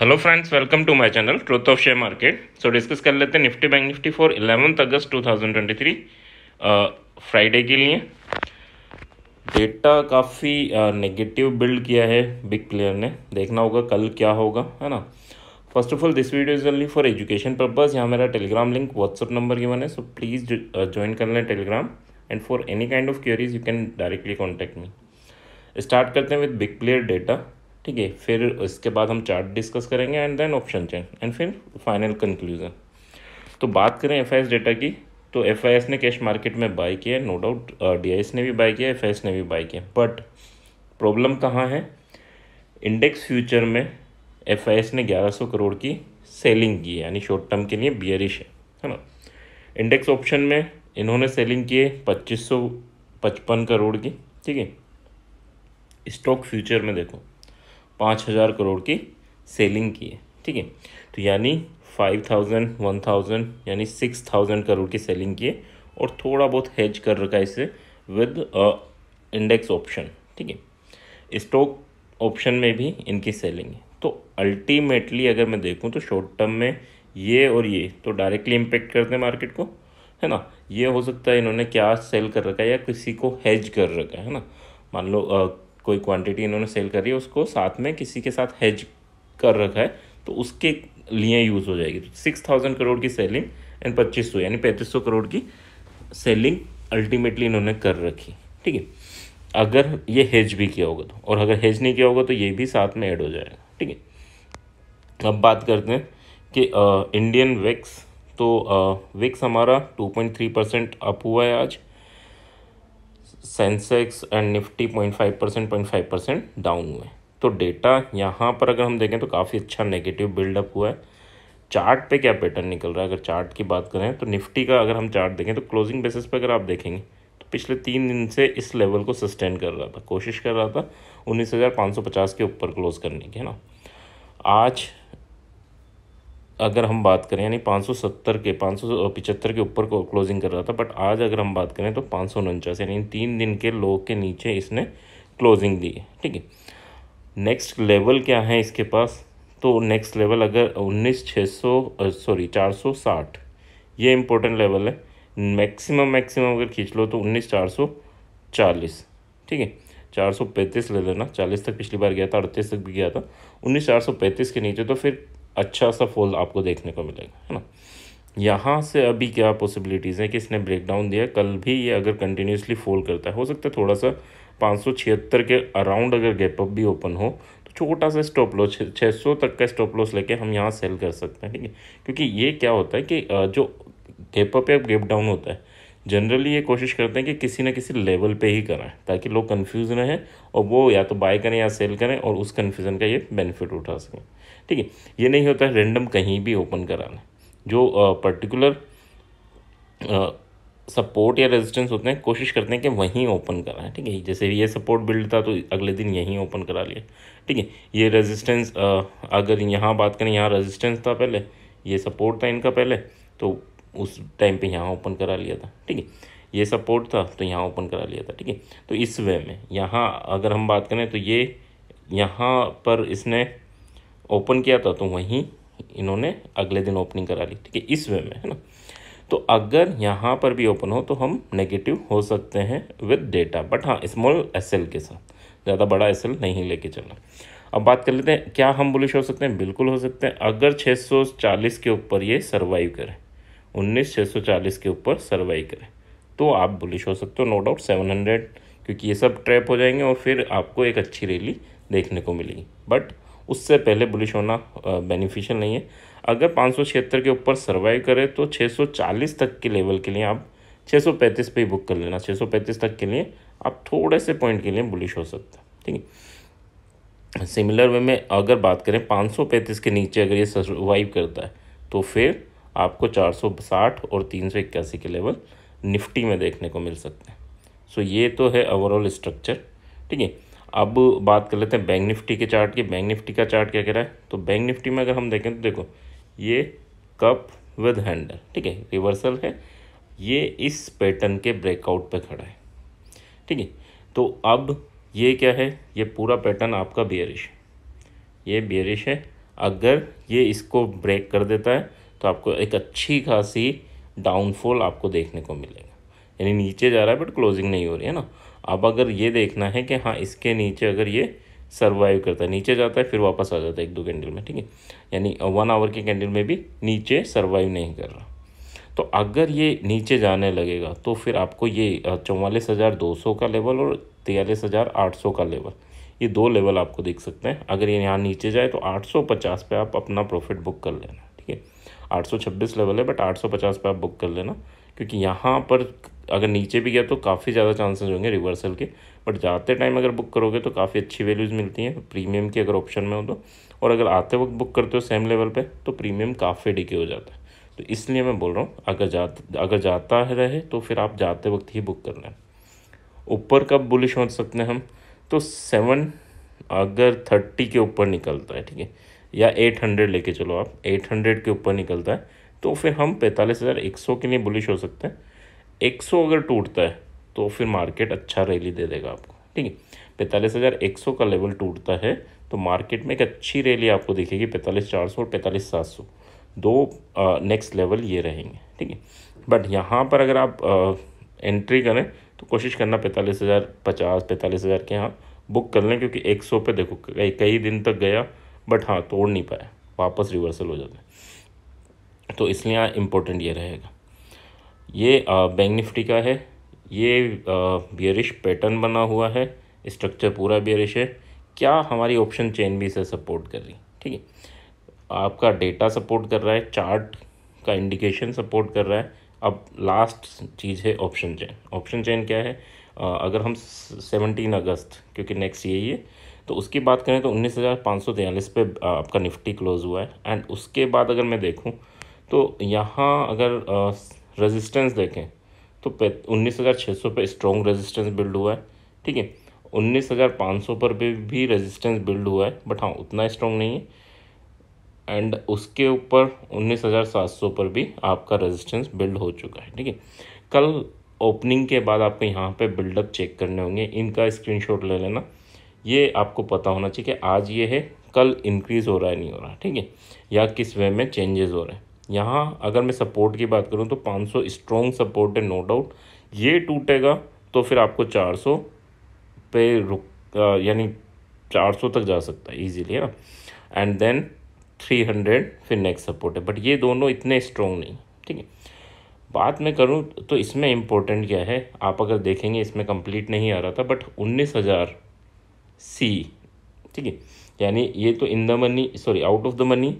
hello friends welcome to my channel truth of share market so discuss कर लेते हैं Nifty bank Nifty for eleventh August 2023 Friday के लिए data काफ़ी negative build किया है बिग प्लेयर ने देखना होगा कल क्या होगा है ना first of all this video is only for education purpose यहाँ मेरा Telegram link WhatsApp number given है सो प्लीज़ ज्वाइन कर लें Telegram and for any kind of queries you can directly contact me start करते हैं with big player data ठीक है फिर इसके बाद हम चार्ट डिस्कस करेंगे and then option change and फिर फाइनल कंक्लूजन तो बात करें एफ डेटा की तो एफ ने कैश मार्केट में बाई किया नो डाउट डी ने भी बाई किया एफ ने भी बाई किया बट प्रॉब्लम कहाँ है इंडेक्स फ्यूचर में एफ ने 1100 करोड़ की सेलिंग की है यानी शॉर्ट टर्म के लिए बियरिश है है ना इंडेक्स ऑप्शन में इन्होंने सेलिंग किए पच्चीस सौ पचपन करोड़ की ठीक है स्टॉक फ्यूचर में देखो पाँच हज़ार करोड़ की सेलिंग की है ठीक है तो यानी फाइव थाउजेंड वन थाउजेंड यानी सिक्स थाउजेंड करोड़ की सेलिंग की है और थोड़ा बहुत हेज कर रखा है इसे विद इंडेक्स ऑप्शन ठीक है स्टॉक ऑप्शन में भी इनकी सेलिंग है तो अल्टीमेटली अगर मैं देखूँ तो शॉर्ट टर्म में ये और ये तो डायरेक्टली इम्पेक्ट करते हैं मार्केट को है ना ये हो सकता है इन्होंने क्या सेल कर रखा है या किसी को हेज कर रखा है ना मान लो कोई क्वांटिटी इन्होंने सेल करी है उसको साथ में किसी के साथ हेज कर रखा है तो उसके लिए यूज़ हो जाएगी तो सिक्स थाउजेंड करोड़ की सेलिंग एंड पच्चीस सौ यानी पैंतीस सौ करोड़ की सेलिंग अल्टीमेटली इन्होंने कर रखी ठीक है अगर ये हेज भी किया होगा तो और अगर हेज नहीं किया होगा तो ये भी साथ में ऐड हो जाएगा ठीक है अब बात करते हैं कि आ, इंडियन वैक्स तो आ, विक्स हमारा थ्री परसेंट अप हुआ है आज Sensex and Nifty point five percent point five percent down हुए तो डेटा यहाँ पर अगर हम देखें तो काफ़ी अच्छा नेगेटिव बिल्डअप हुआ है चार्ट पे क्या पैटर्न निकल रहा है अगर चार्ट की बात करें तो निफ्टी का अगर हम चार्ट देखें तो क्लोजिंग बेसिस पे अगर आप देखेंगे तो पिछले तीन दिन से इस लेवल को सस्टेन कर रहा था कोशिश कर रहा था उन्नीस हज़ार पाँच सौ पचास के ऊपर क्लोज़ करने की है ना आज अगर हम बात करें यानी 570 के पाँच के ऊपर को क्लोजिंग कर रहा था बट आज अगर हम बात करें तो पाँच सौ उनचास यानी तीन दिन के लो के नीचे इसने क्लोजिंग दी है ठीक है नेक्स्ट लेवल क्या है इसके पास तो नेक्स्ट लेवल अगर उन्नीस छः सौ सॉरी चार सौ साठ ये इम्पोर्टेंट लेवल है मैक्सिमम मैक्सिमम अगर खींच लो तो उन्नीस चार सौ चालीस ठीक है चार सौ पैंतीस ले लेना चालीस तक पिछली बार गया था अड़तीस तक भी गया था उन्नीस चार सौ पैंतीस के नीचे तो फिर अच्छा सा फॉल आपको देखने को मिलेगा है ना यहाँ से अभी क्या पॉसिबिलिटीज़ हैं कि इसने ब्रेक डाउन दिया कल भी ये अगर कंटिन्यूसली फॉल करता है हो सकता है थोड़ा सा पाँच के अराउंड अगर गैप अप भी ओपन हो तो छोटा सा स्टॉप लॉस छः सौ तक का स्टॉप लॉस लेके हम यहाँ सेल कर सकते हैं ठीक है क्योंकि ये क्या होता है कि जो गैप अप या गैप डाउन होता है जनरली ये कोशिश करते हैं कि किसी ना किसी लेवल पे ही कराएं ताकि लोग कन्फ्यूज रहें और वो या तो बाय करें या सेल करें और उस कन्फ्यूज़न का ये बेनिफिट उठा सकें ठीक है ये नहीं होता है रेंडम कहीं भी ओपन कराना जो पर्टिकुलर सपोर्ट या रेजिस्टेंस होते हैं कोशिश करते हैं कि वहीं ओपन कराएं ठीक है जैसे ये सपोर्ट बिल्ड था तो अगले दिन यहीं ओपन करा लिया ठीक है ये रेजिस्टेंस अगर यहाँ बात करें यहाँ रेजिस्टेंस था पहले ये सपोर्ट था इनका पहले तो उस टाइम पे यहाँ ओपन करा लिया था ठीक है ये सपोर्ट था तो यहाँ ओपन करा लिया था ठीक है तो इस वे में यहाँ अगर हम बात करें तो ये यहाँ पर इसने ओपन किया था तो वहीं इन्होंने अगले दिन ओपनिंग करा ली ठीक है इस वे में है ना तो अगर यहाँ पर भी ओपन हो तो हम नेगेटिव हो सकते हैं विद डेटा बट हाँ स्मॉल एस के साथ ज़्यादा बड़ा एस नहीं लेके चलना अब बात कर लेते हैं क्या हम बुलिश हो सकते हैं बिल्कुल हो सकते हैं अगर 640 के ऊपर ये सर्वाइव करें उन्नीस के ऊपर सर्वाइव करें तो आप बुलिश हो सकते हो नो डाउट 700 क्योंकि ये सब ट्रैप हो जाएंगे और फिर आपको एक अच्छी रैली देखने को मिलेगी बट उससे पहले बुलिश होना बेनिफिशियल नहीं है अगर पाँच सौ छिहत्तर के ऊपर सर्वाइव करें तो छः सौ चालीस तक के लेवल के लिए आप छः सौ पैंतीस पर ही बुक कर लेना छः सौ पैंतीस तक के लिए आप थोड़े से पॉइंट के लिए बुलिश हो सकते हैं ठीक है सिमिलर वे में अगर बात करें पाँच सौ पैंतीस के नीचे अगर ये सर्वाइव करता है तो फिर आपको चार सौ साठ और तीन सौ इक्यासी के लेवल निफ्टी में देखने को मिल सकते हैं सो so ये तो है ओवरऑल स्ट्रक्चर ठीक है अब बात कर लेते हैं बैंक निफ्टी के चार्ट की बैंक निफ्टी का चार्ट क्या कह रहा है तो बैंक निफ्टी में अगर हम देखें तो देखो ये कप विद हैंडल ठीक है रिवर्सल है ये इस पैटर्न के ब्रेकआउट पे खड़ा है ठीक है तो अब ये क्या है ये पूरा पैटर्न आपका बियरिश ये बियरिश है अगर ये इसको ब्रेक कर देता है तो आपको एक अच्छी खासी डाउनफॉल आपको देखने को मिलेगा यानी नीचे जा रहा है बट क्लोजिंग नहीं हो रही है ना अब अगर ये देखना है कि हाँ इसके नीचे अगर ये सर्वाइव करता है नीचे जाता है फिर वापस आ जाता है एक दो कैंडल में ठीक है यानी वन आवर के कैंडल में भी नीचे सर्वाइव नहीं कर रहा तो अगर ये नीचे जाने लगेगा तो फिर आपको ये चौवालीस हज़ार दो सौ का लेवल और तिरालीस हज़ार आठ सौ का लेवल ये दो लेवल आपको देख सकते हैं अगर ये यहाँ नीचे जाए तो आठ सौ पचास पे आप अपना प्रॉफिट बुक कर लेना ठीक है 826 लेवल है बट 850 पे आप बुक कर लेना क्योंकि यहाँ पर अगर नीचे भी गया तो काफ़ी ज़्यादा चांसेस होंगे रिवर्सल के बट जाते टाइम अगर बुक करोगे तो काफ़ी अच्छी वैल्यूज़ मिलती हैं प्रीमियम की अगर ऑप्शन में हो तो और अगर आते वक्त बुक करते हो सेम लेवल पे तो प्रीमियम काफ़ी डिके हो जाता है तो इसलिए मैं बोल रहा हूँ अगर जा अगर जाता है रहे तो फिर आप जाते वक्त ही बुक कर लें ऊपर कब बुलिश हो सकते हैं हम तो सेवन अगर थर्टी के ऊपर निकलता है ठीक है या 800 लेके चलो आप 800 के ऊपर निकलता है तो फिर हम पैंतालीस हज़ार एक सौ के लिए बुलिश हो सकते हैं एक सौ अगर टूटता है तो फिर मार्केट अच्छा रैली दे देगा आपको ठीक है पैंतालीस हज़ार एक सौ का लेवल टूटता है तो मार्केट में एक अच्छी रैली आपको दिखेगी पैंतालीस चार सौ और पैंतालीस सात सौ दो नेक्स्ट लेवल ये रहेंगे ठीक है बट यहाँ पर अगर आप आ, एंट्री करें तो कोशिश करना पैंतालीस हज़ार पचास पैंतालीस हज़ार के यहाँ बुक कर लें क्योंकि एक सौ पे देखो कई कई दिन तक गया बट हाँ तोड़ नहीं पाए वापस रिवर्सल हो जाते तो इसलिए यहाँ इम्पोर्टेंट ये रहेगा ये बैंक निफ्टी का है ये बियरिश पैटर्न बना हुआ है स्ट्रक्चर पूरा बियरिश है क्या हमारी ऑप्शन चेन भी इसे सपोर्ट कर रही ठीक है आपका डेटा सपोर्ट कर रहा है चार्ट का इंडिकेशन सपोर्ट कर रहा है अब लास्ट चीज़ है ऑप्शन चेन ऑप्शन चेन क्या है आ, अगर हम सेवनटीन अगस्त क्योंकि नेक्स्ट यही है तो उसकी बात करें तो उन्नीस हज़ार पाँच सौ तैंतालीस पे आपका निफ्टी क्लोज़ हुआ है एंड उसके बाद अगर मैं देखूं तो यहाँ अगर रेजिस्टेंस देखें तो उन्नीस हज़ार छः सौ पर स्ट्रॉन्ग रेजिस्टेंस बिल्ड हुआ है ठीक है उन्नीस हज़ार पाँच सौ पर भी, भी रेजिस्टेंस बिल्ड हुआ है बट हाँ उतना स्ट्रॉन्ग नहीं है एंड उसके ऊपर उन्नीस हज़ार सात सौ पर भी आपका रेजिस्टेंस बिल्ड हो चुका है ठीक है कल ओपनिंग के बाद आपको यहाँ पे बिल्डअप चेक करने होंगे इनका स्क्रीनशॉट ले लेना ये आपको पता होना चाहिए कि आज ये है कल इंक्रीज़ हो रहा है नहीं हो रहा ठीक है या किस वे में चेंजेस हो रहे हैं यहाँ अगर मैं सपोर्ट की बात करूँ तो 500 सौ स्ट्रॉन्ग सपोर्ट है नो डाउट ये टूटेगा तो फिर आपको 400 पे रुक यानी 400 तक जा सकता है इजीली है ना एंड देन 300 फिर नेक्स्ट सपोर्ट है बट ये दोनों इतने स्ट्रॉन्ग नहीं ठीक है बात मैं करूँ तो इसमें इम्पोर्टेंट क्या है आप अगर देखेंगे इसमें कंप्लीट नहीं आ रहा था बट उन्नीस हज़ार सी ठीक है यानी ये तो in the money sorry out of the money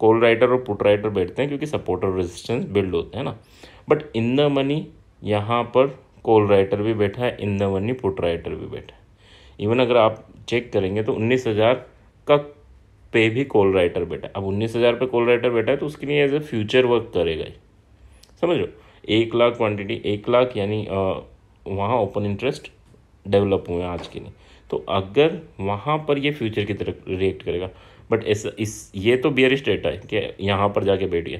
call writer और पुट राइटर बैठते हैं क्योंकि सपोर्ट और रेजिस्टेंस बिल्ड होते हैं ना बट इन द मनी यहाँ पर कॉल राइटर भी बैठा है in the money put writer भी बैठा है इवन अगर आप चेक करेंगे तो उन्नीस हज़ार का पे भी कॉल राइटर बैठा है अब उन्नीस हज़ार पर कॉल राइटर बैठा है तो उसके लिए एज ए फ्यूचर वर्क करेगा ही समझ लो एक लाख क्वान्टिटी एक लाख यानी वहाँ ओपन इंटरेस्ट डेवलप हुए हैं आज के लिए तो अगर वहाँ पर ये फ्यूचर की तरफ रिएक्ट करेगा बट इस इस ये तो बियरिस्ट डेटा है कि यहाँ पर जाके बैठ गया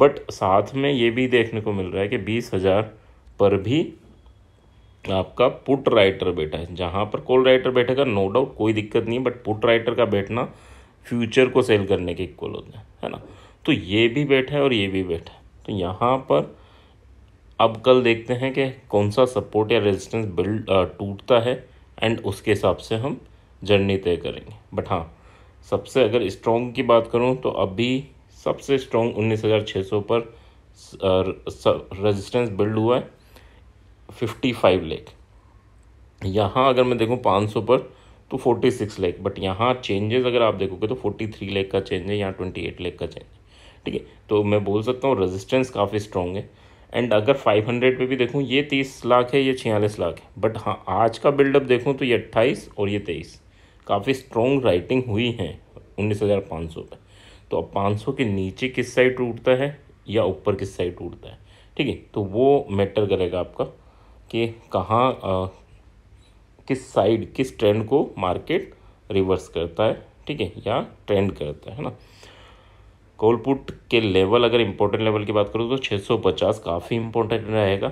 बट साथ में ये भी देखने को मिल रहा है कि बीस हज़ार पर भी आपका पुट राइटर बैठा है जहाँ पर कॉल राइटर बैठेगा नो डाउट कोई दिक्कत नहीं बट पुट राइटर का बैठना फ्यूचर को सेल करने के इक्वल होता है है ना तो ये भी बैठा है और ये भी बैठा है तो यहाँ पर अब कल देखते हैं कि कौन सा सपोर्ट या रेजिस्टेंस बिल्ड टूटता है एंड उसके हिसाब से हम जर्नी तय करेंगे बट हाँ सबसे अगर स्ट्रॉन्ग की बात करूँ तो अभी सबसे स्ट्रॉन्ग उन्नीस हज़ार छः सौ पर रेजिस्टेंस बिल्ड हुआ है फिफ्टी फाइव लेख यहाँ अगर मैं देखूँ पाँच सौ पर तो फोर्टी सिक्स लेख बट यहाँ चेंजेस अगर आप देखोगे तो फोर्टी थ्री लेख का चेंज है यहाँ ट्वेंटी एट लेख का चेंज है ठीक है तो मैं बोल सकता हूँ रेजिस्टेंस काफ़ी स्ट्रॉन्ग है एंड अगर 500 पे भी देखूँ ये 30 लाख है ये छियालीस लाख है बट हाँ आज का बिल्डअप देखूँ तो ये 28 और ये 23 काफ़ी स्ट्रॉन्ग राइटिंग हुई है 19,500 पे तो अब 500 के नीचे किस साइड टूटता है या ऊपर किस साइड टूटता है ठीक है तो वो मैटर करेगा आपका कि कहाँ किस साइड किस ट्रेंड को मार्केट रिवर्स करता है ठीक है या ट्रेंड करता है ना कोलपुट के लेवल अगर इम्पोर्टेंट लेवल की बात करूँ तो 650 काफ़ी इम्पोर्टेंट रहेगा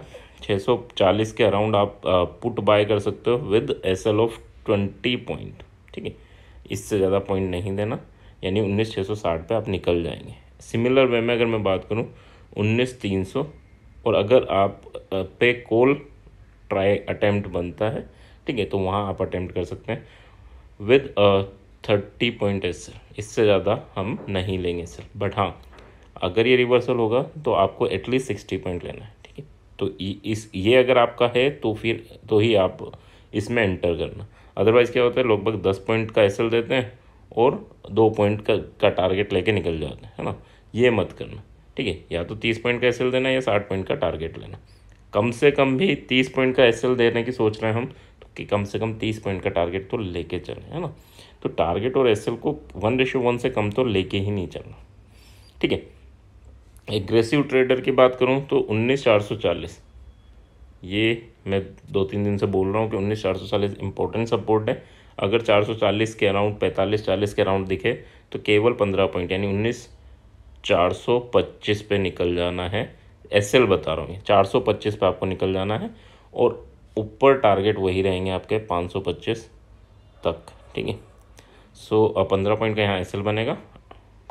640 के अराउंड आप पुट बाय कर सकते हो with S L of twenty point ठीक है इससे ज़्यादा पॉइंट नहीं देना यानी उन्नीस छः सौ साठ पर आप निकल जाएंगे सिमिलर वे में अगर मैं बात करूँ उन्नीस तीन सौ और अगर आप पे कोल ट्राई अटैम्प्ट बनता है ठीक है तो वहाँ आप अटैम्प्ट कर सकते हैं with thirty point S L इससे ज़्यादा हम नहीं लेंगे सर बट हाँ अगर ये रिवर्सल होगा तो आपको एटलीस्ट सिक्सटी पॉइंट लेना है ठीक है तो इस ये अगर आपका है तो फिर तो ही आप इसमें एंटर करना अदरवाइज़ क्या होता है लगभग दस पॉइंट का एस देते हैं और दो पॉइंट का का टारगेट लेके निकल जाते हैं है ना ये मत करना ठीक है या तो तीस पॉइंट का एस देना या साठ पॉइंट का टारगेट लेना कम से कम भी तीस पॉइंट का एस देने की सोच रहे हैं हम तो कि कम से कम तीस पॉइंट का टारगेट तो लेके चले है ना तो टारगेट और एस को वन रेशो वन से कम तो लेके ही नहीं चलना ठीक है एग्रेसिव ट्रेडर की बात करूँ तो उन्नीस चार सौ चालीस ये मैं दो तीन दिन से बोल रहा हूँ कि उन्नीस चार सौ चालीस इंपॉर्टेंट सपोर्ट है अगर चार सौ चालीस के अराउंड पैंतालीस चालीस के अराउंड दिखे तो केवल पंद्रह पॉइंट यानी उन्नीस चार सौ पच्चीस पे निकल जाना है एस एल बता रहा हूँ चार सौ पच्चीस पर आपको निकल जाना है और ऊपर टारगेट वही रहेंगे आपके पाँच सौ पच्चीस तक ठीक है सो पंद्रह पॉइंट का यहाँ एस एल बनेगा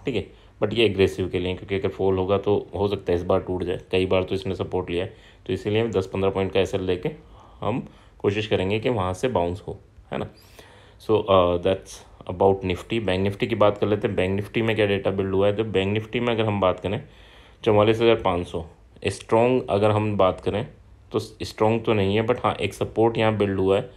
ठीक है बट ये एग्रेसिव के लिए क्योंकि अगर फॉल होगा तो हो सकता है इस बार टूट जाए कई बार तो इसने सपोर्ट लिया है तो इसीलिए हम दस पंद्रह पॉइंट का एस एल लेके हम कोशिश करेंगे कि वहाँ से बाउंस हो है ना so that's about Nifty bank Nifty की बात कर लेते हैं बैंक निफ्टी में क्या डेटा बिल्ड हुआ है तो बैंक निफ्टी में अगर हम बात करें चौवालीस हज़ार पाँच सौ स्ट्रॉन्ग अगर हम बात करें तो स्ट्रॉन्ग तो नहीं है बट हाँ एक सपोर्ट यहाँ बिल्ड हुआ है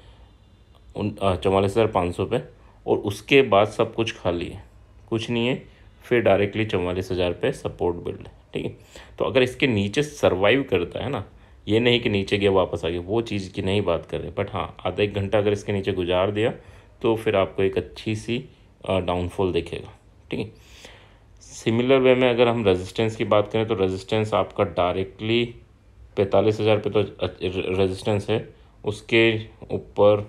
उन चवालीस हज़ार पाँच सौ पे और उसके बाद सब कुछ खाली है कुछ नहीं है फिर डायरेक्टली चवालीस हज़ार पे सपोर्ट बिल्ड है ठीक है तो अगर इसके नीचे सर्वाइव करता है ना ये नहीं कि नीचे गया वापस आ गया वो चीज़ की नहीं बात कर रहे बट हाँ आधा एक घंटा अगर इसके नीचे गुजार दिया तो फिर आपको एक अच्छी सी डाउनफॉल देखेगा ठीक है सिमिलर वे में अगर हम रेजिस्टेंस की बात करें तो रेजिस्टेंस आपका डायरेक्टली पैंतालीस हज़ार पे तो रेजिस्टेंस है उसके ऊपर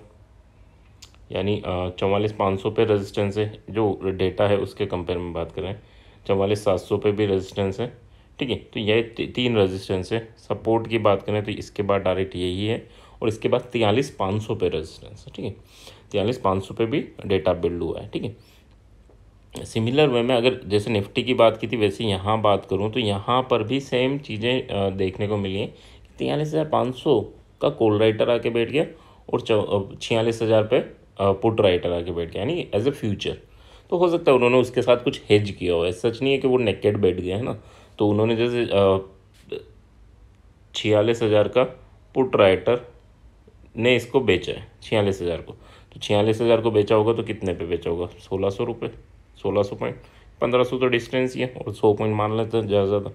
यानी चौवालीस पाँच सौ पे रेजिस्टेंस है जो डेटा है उसके कंपेयर में बात करें चौवालीस सात सौ पे भी रेजिस्टेंस है ठीक है तो यह तीन रेजिस्टेंस है सपोर्ट की बात करें तो इसके बाद डायरेक्ट यही है और इसके बाद तियालीस पाँच सौ पे रजिस्टेंस है ठीक है तियालीस पाँच सौ पे भी डेटा बिल्ड हुआ है ठीक है सिमिलर वे में अगर जैसे निफ्टी की बात की थी वैसे यहाँ बात करूँ तो यहाँ पर भी सेम चीज़ें देखने को मिली हैं तियालीस हज़ार पाँच सौ का कोल राइटर आके बैठ गया और छियालीस हज़ार पे पुट राइटर आके बैठ गया यानी एज ए फ्यूचर तो हो सकता है उन्होंने उसके साथ कुछ हेज किया हो ऐसा सच नहीं है कि वो नेकेड बैठ गया है ना तो उन्होंने जैसे छियालीस हज़ार का पुट राइटर ने इसको बेचा है छियालीस हज़ार को तो छियालीस हज़ार को बेचा होगा तो कितने पे बेचा होगा सोलह सौ रुपये सोलह सौ पॉइंट पंद्रह सौ तो डिस्टेंस ही है और सौ पॉइंट मान लेते हैं ज़्यादा ज़्यादा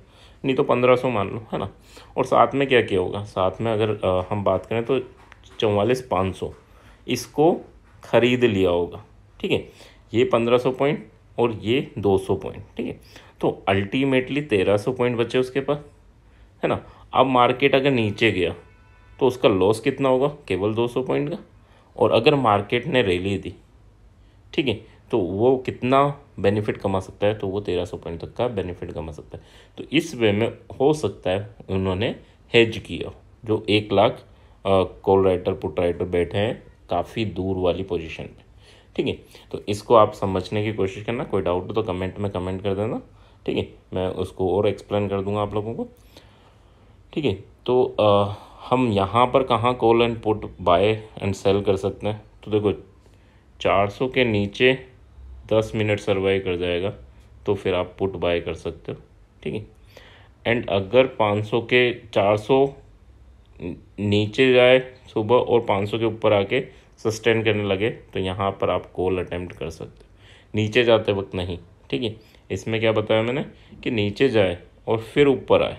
नहीं तो पंद्रह सौ मान लो है ना और साथ में क्या क्या होगा साथ में अगर आ, हम बात करें तो चौवालीस पाँच सौ इसको ख़रीद लिया होगा ठीक है ये पंद्रह सौ पॉइंट और ये दो सौ पॉइंट ठीक है तो अल्टीमेटली तेरह सौ पॉइंट बचे उसके पास है ना अब मार्केट अगर नीचे गया तो उसका लॉस कितना होगा केवल दो सौ पॉइंट का और अगर मार्केट ने रैली दी ठीक है तो वो कितना बेनिफिट कमा सकता है तो वो तेरह सौ पॉइंट तक का बेनिफिट कमा सकता है तो इस वे में हो सकता है उन्होंने हेज किया जो एक lakh call writer put writer बैठे हैं काफ़ी दूर वाली पोजीशन पर ठीक है तो इसको आप समझने की कोशिश करना कोई डाउट हो तो कमेंट में कमेंट कर देना ठीक है मैं उसको और एक्सप्लेन कर दूंगा आप लोगों को ठीक है तो आ, हम यहाँ पर कहाँ call and put buy and sell कर सकते हैं तो देखो 400 के नीचे दस मिनट सर्वाइव कर जाएगा तो फिर आप पुट बाय कर सकते हो ठीक है एंड अगर 500 के 400 नीचे जाए सुबह और 500 के ऊपर आके सस्टेन करने लगे तो यहाँ पर आप कॉल अटैम्प्ट कर सकते हो नीचे जाते वक्त नहीं ठीक है इसमें क्या बताया मैंने कि नीचे जाए और फिर ऊपर आए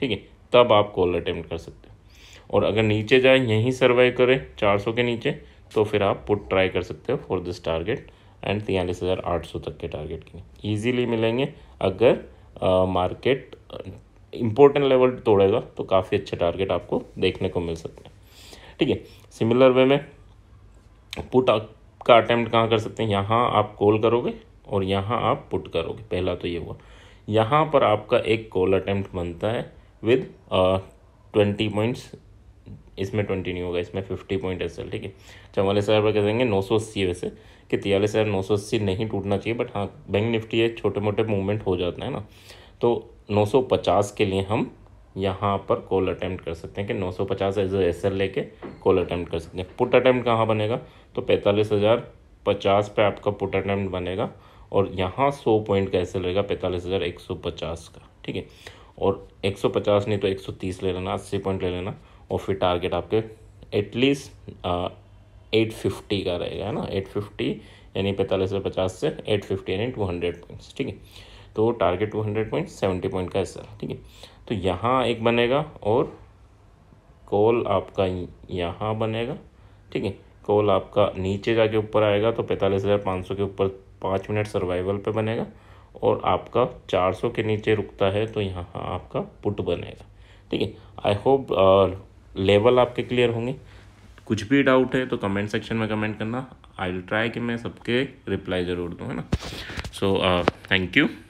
ठीक है तब आप कॉल अटैम्प्ट कर सकते हो और अगर नीचे जाए यहीं सर्वाइव करें 400 के नीचे तो फिर आप पुट ट्राई कर सकते हो फॉर दिस टारगेट एंड तियालीस हज़ार आठ सौ तक के टारगेट के ईजीली मिलेंगे अगर मार्केट इम्पोर्टेंट लेवल तोड़ेगा तो काफ़ी अच्छे टारगेट आपको देखने को मिल सकते हैं ठीक है सिमिलर वे में पुट का अटैम्प्ट कहाँ कर सकते हैं यहाँ आप कॉल करोगे और यहाँ आप पुट करोगे पहला तो ये हुआ यहाँ पर आपका एक कॉल अटैम्प्ट बनता है विद ट्वेंटी पॉइंट्स इसमें ट्वेंटी नहीं होगा इसमें फिफ्टी पॉइंट एस ठीक है चौवालीस हज़ार पर देंगे नौ सौ अस्सी वैसे कि तियालीस हज़ार नौ सौ अस्सी नहीं टूटना चाहिए बट हाँ बैंक निफ्टी है छोटे मोटे मूवमेंट हो जाता है ना तो नौ सौ पचास के लिए हम यहाँ पर कॉल अटैम्प्ट कर सकते हैं कि नौ सौ पचास एज एस एल लेके कॉल अटैम्प्ट कर सकते हैं पुट अटैम्प्ट कहाँ बनेगा तो पैंतालीस हज़ार पचास पर आपका पुट अटैम्प्ट बनेगा और यहाँ सौ पॉइंट का एस एल रहेगा पैंतालीस हज़ार एक सौ पचास का ठीक है और एक सौ पचास नहीं तो एक सौ तीस ले लेना अस्सी पॉइंट ले लेना और फिर टारगेट आपके एटलीस्ट एट फिफ्टी का रहेगा है ना एट फिफ्टी यानी पैंतालीस से पचास से एट फिफ्टी यानी टू हंड्रेड पॉइंट्स ठीक है तो target two hundred point seventy point का है सर ठीक है तो यहाँ एक बनेगा और कॉल आपका यहाँ बनेगा ठीक है कॉल आपका नीचे जाके ऊपर आएगा तो पैंतालीस हज़ार पाँच सौ के ऊपर पाँच मिनट सर्वाइवल पे बनेगा और आपका चार सौ के नीचे रुकता है तो यहाँ आपका पुट बनेगा ठीक है आई होप लेवल आपके क्लियर होंगे कुछ भी डाउट है तो कमेंट सेक्शन में कमेंट करना आई विल ट्राई कि मैं सबके रिप्लाई ज़रूर दूँ है ना सो थैंक यू